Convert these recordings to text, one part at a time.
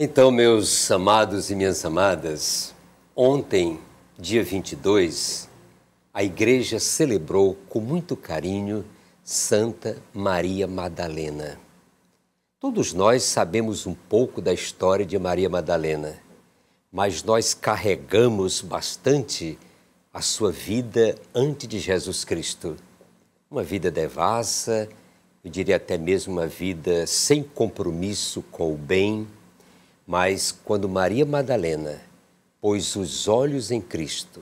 Então, meus amados e minhas amadas, ontem, dia 22, a igreja celebrou com muito carinho Santa Maria Madalena. Todos nós sabemos um pouco da história de Maria Madalena, mas nós carregamos bastante a sua vida antes de Jesus Cristo. Uma vida devassa, eu diria até mesmo uma vida sem compromisso com o bem, mas quando Maria Madalena pôs os olhos em Cristo,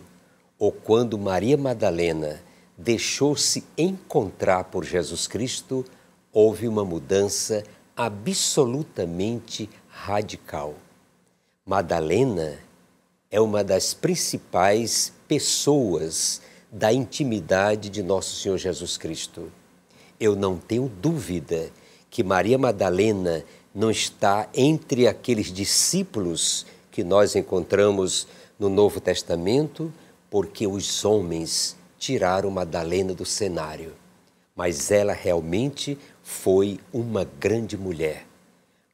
ou quando Maria Madalena deixou-se encontrar por Jesus Cristo, houve uma mudança absolutamente radical. Madalena é uma das principais pessoas da intimidade de Nosso Senhor Jesus Cristo. Eu não tenho dúvida que Maria Madalena não está entre aqueles discípulos que nós encontramos no Novo Testamento, porque os homens tiraram Madalena do cenário. Mas ela realmente foi uma grande mulher.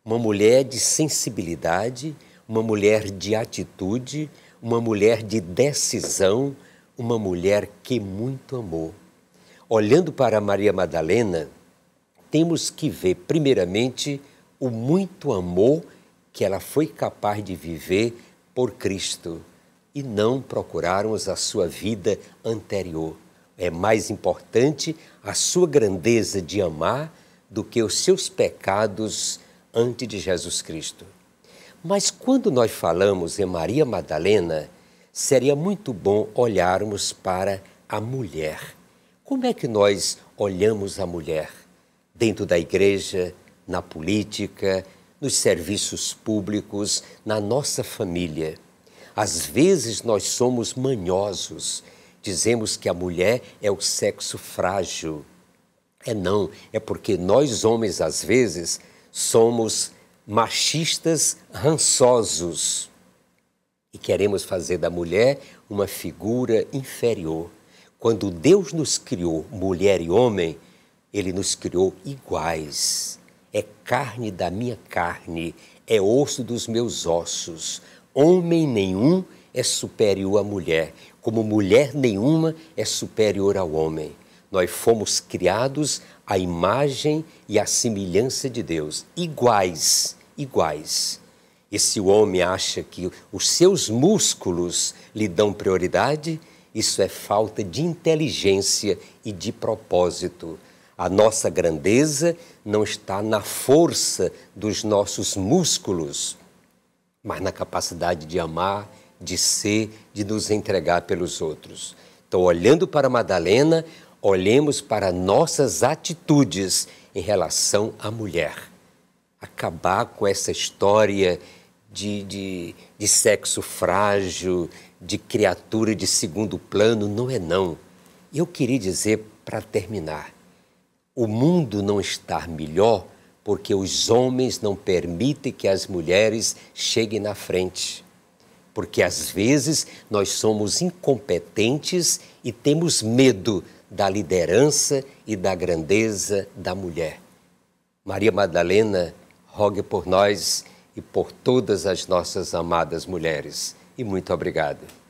Uma mulher de sensibilidade, uma mulher de atitude, uma mulher de decisão, uma mulher que muito amou. Olhando para Maria Madalena, temos que ver, primeiramente, o muito amor que ela foi capaz de viver por Cristo e não procurarmos a sua vida anterior. É mais importante a sua grandeza de amar do que os seus pecados antes de Jesus Cristo. Mas quando nós falamos em Maria Madalena, seria muito bom olharmos para a mulher. Como é que nós olhamos a mulher? Dentro da igreja, na política, nos serviços públicos, na nossa família. Às vezes nós somos manhosos, dizemos que a mulher é o sexo frágil. É não, é porque nós homens, às vezes, somos machistas rançosos e queremos fazer da mulher uma figura inferior. Quando Deus nos criou mulher e homem, ele nos criou iguais é carne da minha carne, é osso dos meus ossos. Homem nenhum é superior à mulher, como mulher nenhuma é superior ao homem. Nós fomos criados à imagem e à semelhança de Deus, iguais, iguais. Esse homem acha que os seus músculos lhe dão prioridade, isso é falta de inteligência e de propósito. A nossa grandeza não está na força dos nossos músculos, mas na capacidade de amar, de ser, de nos entregar pelos outros. Então, olhando para Madalena, olhemos para nossas atitudes em relação à mulher. Acabar com essa história de, de, de sexo frágil, de criatura de segundo plano, não é não. Eu queria dizer, para terminar, o mundo não está melhor porque os homens não permitem que as mulheres cheguem na frente. Porque às vezes nós somos incompetentes e temos medo da liderança e da grandeza da mulher. Maria Madalena, rogue por nós e por todas as nossas amadas mulheres. E muito obrigado.